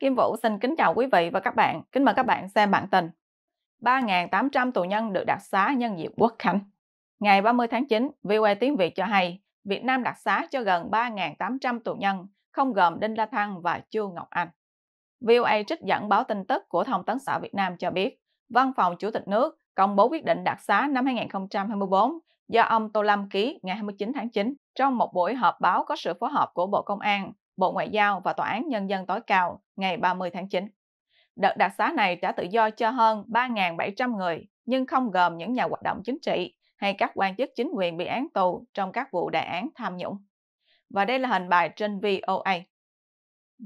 Kim Vũ xin kính chào quý vị và các bạn. Kính mời các bạn xem bản tin. 3.800 tù nhân được đặc xá nhân dịp quốc khánh. Ngày 30 tháng 9, VOA Tiếng Việt cho hay Việt Nam đặc xá cho gần 3.800 tù nhân, không gồm Đinh La Thăng và Chu Ngọc Anh. VOA trích dẫn báo tin tức của Thông tấn xã Việt Nam cho biết, Văn phòng Chủ tịch nước công bố quyết định đặc xá năm 2024 do ông Tô Lâm ký ngày 29 tháng 9 trong một buổi họp báo có sự phối hợp của Bộ Công an, Bộ Ngoại giao và Tòa án Nhân dân tối cao ngày 30 tháng 9. Đợt đặc xá này trả tự do cho hơn 3.700 người, nhưng không gồm những nhà hoạt động chính trị hay các quan chức chính quyền bị án tù trong các vụ đại án tham nhũng. Và đây là hình bài trên VOA.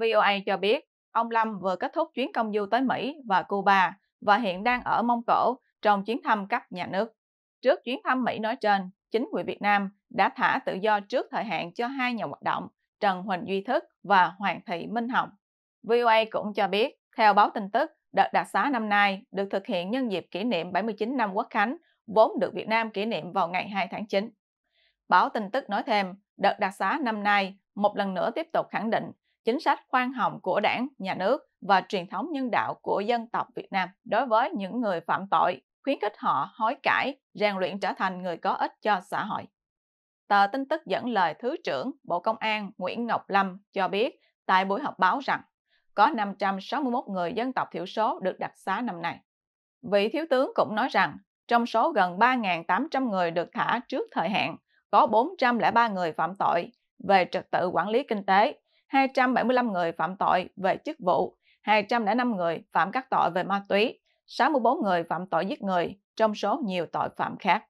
VOA cho biết, ông Lâm vừa kết thúc chuyến công du tới Mỹ và Cuba và hiện đang ở Mông Cổ trong chuyến thăm cấp nhà nước. Trước chuyến thăm Mỹ nói trên, chính quyền Việt Nam đã thả tự do trước thời hạn cho hai nhà hoạt động Trần Huỳnh Duy Thức và Hoàng Thị Minh Hồng. VOA cũng cho biết, theo báo tin tức, đợt đặc xá năm nay được thực hiện nhân dịp kỷ niệm 79 năm Quốc Khánh, vốn được Việt Nam kỷ niệm vào ngày 2 tháng 9. Báo tin tức nói thêm, đợt đặc xá năm nay một lần nữa tiếp tục khẳng định chính sách khoan hồng của đảng, nhà nước và truyền thống nhân đạo của dân tộc Việt Nam đối với những người phạm tội, khuyến khích họ hối cải, rèn luyện trở thành người có ích cho xã hội tờ tin tức dẫn lời Thứ trưởng Bộ Công an Nguyễn Ngọc Lâm cho biết tại buổi họp báo rằng có 561 người dân tộc thiểu số được đặc xá năm nay. Vị thiếu tướng cũng nói rằng trong số gần 3.800 người được thả trước thời hạn, có 403 người phạm tội về trật tự quản lý kinh tế, 275 người phạm tội về chức vụ, 205 người phạm các tội về ma túy, 64 người phạm tội giết người, trong số nhiều tội phạm khác.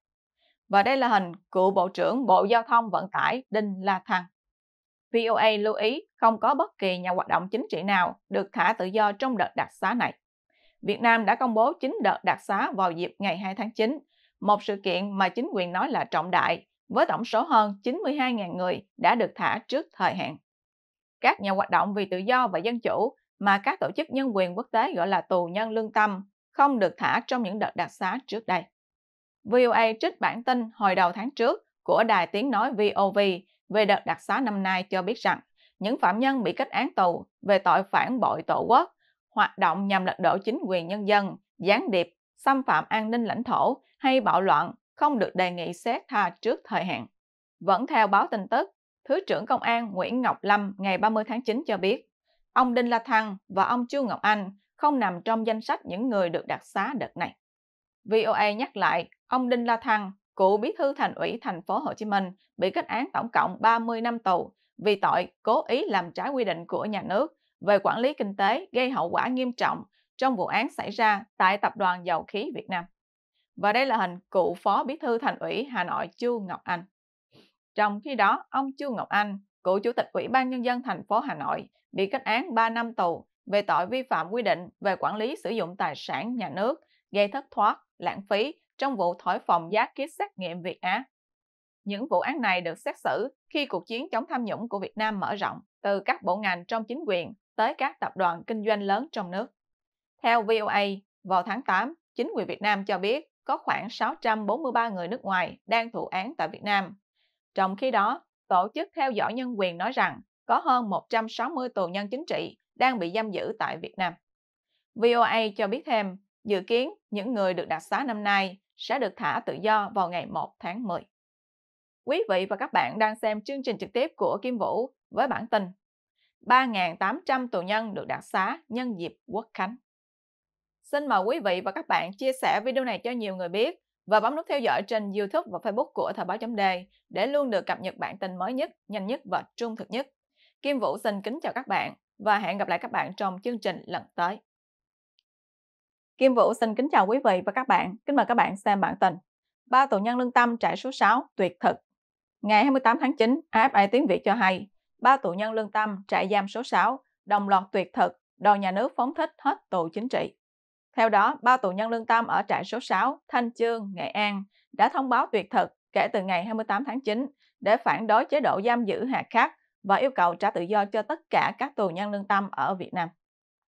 Và đây là hình cựu Bộ trưởng Bộ Giao thông Vận tải Đinh La Thăng. VOA lưu ý không có bất kỳ nhà hoạt động chính trị nào được thả tự do trong đợt đặc xá này. Việt Nam đã công bố 9 đợt đặc xá vào dịp ngày 2 tháng 9, một sự kiện mà chính quyền nói là trọng đại, với tổng số hơn 92.000 người đã được thả trước thời hạn. Các nhà hoạt động vì tự do và dân chủ mà các tổ chức nhân quyền quốc tế gọi là tù nhân lương tâm không được thả trong những đợt đặc xá trước đây. VOA trích bản tin hồi đầu tháng trước của đài tiếng nói VOV về đợt đặc xá năm nay cho biết rằng những phạm nhân bị kết án tù về tội phản bội tổ quốc, hoạt động nhằm lật đổ chính quyền nhân dân, gián điệp, xâm phạm an ninh lãnh thổ hay bạo loạn không được đề nghị xét tha trước thời hạn. Vẫn theo báo tin tức, Thứ trưởng Công an Nguyễn Ngọc Lâm ngày 30 tháng 9 cho biết, ông Đinh La Thăng và ông Chu Ngọc Anh không nằm trong danh sách những người được đặc xá đợt này. VOA nhắc lại Ông Đinh La Thăng, cựu bí thư thành ủy thành phố Hồ Chí Minh bị kết án tổng cộng 30 năm tù vì tội cố ý làm trái quy định của nhà nước về quản lý kinh tế gây hậu quả nghiêm trọng trong vụ án xảy ra tại Tập đoàn Dầu khí Việt Nam. Và đây là hình cựu phó bí thư thành ủy Hà Nội Chu Ngọc Anh. Trong khi đó, ông Chu Ngọc Anh, cựu chủ tịch Ủy ban Nhân dân thành phố Hà Nội, bị kết án 3 năm tù về tội vi phạm quy định về quản lý sử dụng tài sản nhà nước gây thất thoát, lãng phí trong vụ thổi phòng giá kit xét nghiệm Việt Á. Những vụ án này được xét xử khi cuộc chiến chống tham nhũng của Việt Nam mở rộng từ các bộ ngành trong chính quyền tới các tập đoàn kinh doanh lớn trong nước. Theo VOA, vào tháng 8, chính quyền Việt Nam cho biết có khoảng 643 người nước ngoài đang thụ án tại Việt Nam. Trong khi đó, Tổ chức theo dõi nhân quyền nói rằng có hơn 160 tù nhân chính trị đang bị giam giữ tại Việt Nam. VOA cho biết thêm, dự kiến những người được đặc xá năm nay sẽ được thả tự do vào ngày 1 tháng 10. Quý vị và các bạn đang xem chương trình trực tiếp của Kim Vũ với bản tin 3.800 tù nhân được đặc xá nhân dịp Quốc Khánh. Xin mời quý vị và các bạn chia sẻ video này cho nhiều người biết và bấm nút theo dõi trên YouTube và Facebook của Thời báo chấm để luôn được cập nhật bản tin mới nhất, nhanh nhất và trung thực nhất. Kim Vũ xin kính chào các bạn và hẹn gặp lại các bạn trong chương trình lần tới. Kim Vũ xin kính chào quý vị và các bạn. Kính mời các bạn xem bản tin. Ba tù nhân lương tâm trại số 6 tuyệt thực. Ngày 28 tháng 9, AFA tiếng Việt cho hay, ba tù nhân lương tâm trại giam số 6 đồng loạt tuyệt thực, đòi nhà nước phóng thích hết tù chính trị. Theo đó, ba tù nhân lương tâm ở trại số 6 Thanh Chương, Nghệ An đã thông báo tuyệt thực kể từ ngày 28 tháng 9 để phản đối chế độ giam giữ hạt khắc và yêu cầu trả tự do cho tất cả các tù nhân lương tâm ở Việt Nam.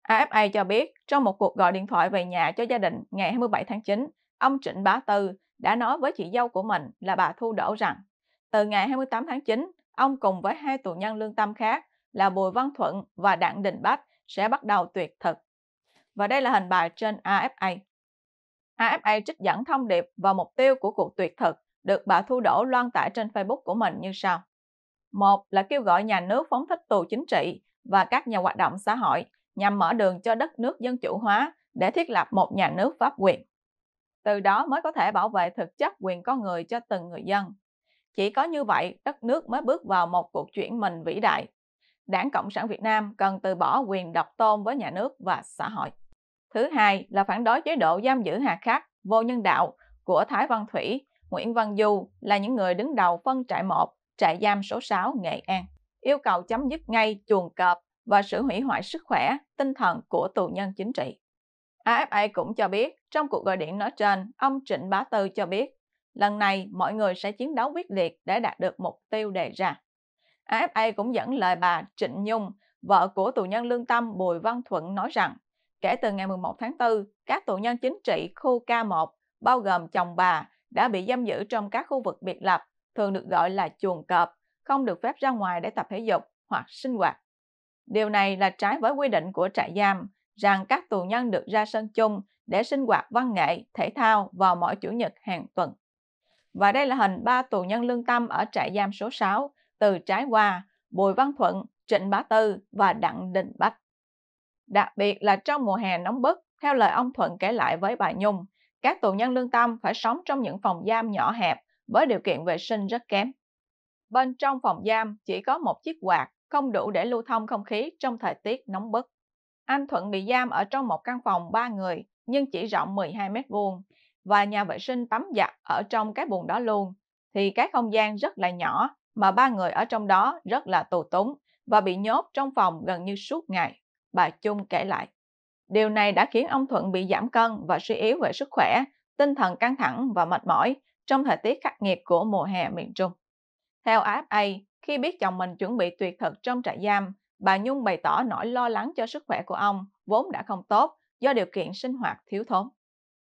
AFA cho biết trong một cuộc gọi điện thoại về nhà cho gia đình ngày 27 tháng 9, ông Trịnh Bá Tư đã nói với chị dâu của mình là bà Thu Đỗ rằng từ ngày 28 tháng 9, ông cùng với hai tù nhân lương tâm khác là Bùi Văn Thuận và Đặng Đình Bách sẽ bắt đầu tuyệt thực. Và đây là hình bài trên AFA. AFA trích dẫn thông điệp và mục tiêu của cuộc tuyệt thực được bà Thu Đỗ loan tải trên Facebook của mình như sau. Một là kêu gọi nhà nước phóng thích tù chính trị và các nhà hoạt động xã hội nhằm mở đường cho đất nước dân chủ hóa để thiết lập một nhà nước pháp quyền. Từ đó mới có thể bảo vệ thực chất quyền con người cho từng người dân. Chỉ có như vậy, đất nước mới bước vào một cuộc chuyển mình vĩ đại. Đảng Cộng sản Việt Nam cần từ bỏ quyền độc tôn với nhà nước và xã hội. Thứ hai là phản đối chế độ giam giữ hà khắc, vô nhân đạo của Thái Văn Thủy, Nguyễn Văn Du là những người đứng đầu phân trại 1, trại giam số 6 Nghệ An. Yêu cầu chấm dứt ngay chuồng cọp và sự hủy hoại sức khỏe, tinh thần của tù nhân chính trị. AFA cũng cho biết, trong cuộc gọi điện nói trên, ông Trịnh Bá Tư cho biết, lần này mọi người sẽ chiến đấu quyết liệt để đạt được mục tiêu đề ra. AFA cũng dẫn lời bà Trịnh Nhung, vợ của tù nhân lương tâm Bùi Văn Thuận nói rằng, kể từ ngày 11 tháng 4, các tù nhân chính trị khu K1, bao gồm chồng bà, đã bị giam giữ trong các khu vực biệt lập, thường được gọi là chuồng cọp, không được phép ra ngoài để tập thể dục hoặc sinh hoạt. Điều này là trái với quy định của trại giam rằng các tù nhân được ra sân chung để sinh hoạt văn nghệ, thể thao vào mỗi chủ nhật hàng tuần. Và đây là hình ba tù nhân lương tâm ở trại giam số 6 từ trái qua Bùi Văn Thuận, Trịnh Bá Tư và Đặng Đình Bách. Đặc biệt là trong mùa hè nóng bức, theo lời ông Thuận kể lại với bà Nhung, các tù nhân lương tâm phải sống trong những phòng giam nhỏ hẹp với điều kiện vệ sinh rất kém. Bên trong phòng giam chỉ có một chiếc quạt không đủ để lưu thông không khí trong thời tiết nóng bức. Anh Thuận bị giam ở trong một căn phòng 3 người nhưng chỉ rộng 12 mét vuông và nhà vệ sinh tắm giặt ở trong cái buồng đó luôn thì cái không gian rất là nhỏ mà ba người ở trong đó rất là tù túng và bị nhốt trong phòng gần như suốt ngày, bà Chung kể lại. Điều này đã khiến ông Thuận bị giảm cân và suy yếu về sức khỏe, tinh thần căng thẳng và mệt mỏi trong thời tiết khắc nghiệt của mùa hè miền Trung. Theo AFA, khi biết chồng mình chuẩn bị tuyệt thực trong trại giam, bà Nhung bày tỏ nỗi lo lắng cho sức khỏe của ông, vốn đã không tốt do điều kiện sinh hoạt thiếu thốn.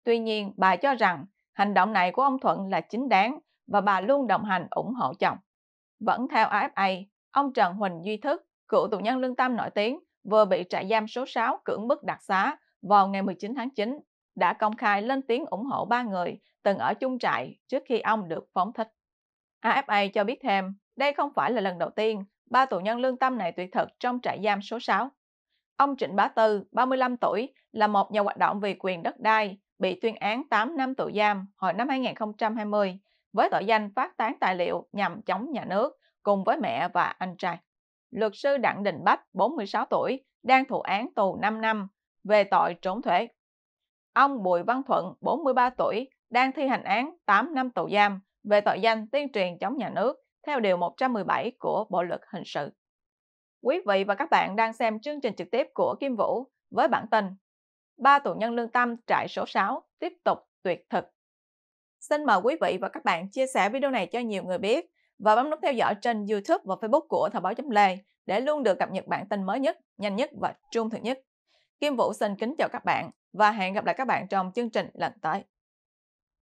Tuy nhiên, bà cho rằng hành động này của ông Thuận là chính đáng và bà luôn đồng hành ủng hộ chồng. Vẫn theo AFA, ông Trần Huỳnh Duy Thức, cựu tù nhân lương tâm nổi tiếng, vừa bị trại giam số 6 cưỡng bức đặc xá vào ngày 19 tháng 9, đã công khai lên tiếng ủng hộ ba người từng ở chung trại trước khi ông được phóng thích. AFA cho biết thêm, đây không phải là lần đầu tiên ba tù nhân lương tâm này tuyệt thực trong trại giam số 6. Ông Trịnh Bá Tư, 35 tuổi, là một nhà hoạt động vì quyền đất đai, bị tuyên án 8 năm tù giam hồi năm 2020 với tội danh phát tán tài liệu nhằm chống nhà nước cùng với mẹ và anh trai. Luật sư Đặng Đình Bách, 46 tuổi, đang thụ án tù 5 năm về tội trốn thuế. Ông Bùi Văn Thuận, 43 tuổi, đang thi hành án 8 năm tù giam về tội danh tuyên truyền chống nhà nước theo Điều 117 của Bộ Luật Hình sự. Quý vị và các bạn đang xem chương trình trực tiếp của Kim Vũ với bản tin Ba tù nhân lương tâm trại số 6 tiếp tục tuyệt thực. Xin mời quý vị và các bạn chia sẻ video này cho nhiều người biết và bấm nút theo dõi trên YouTube và Facebook của Thời báo Lê để luôn được cập nhật bản tin mới nhất, nhanh nhất và trung thực nhất. Kim Vũ xin kính chào các bạn và hẹn gặp lại các bạn trong chương trình lần tới.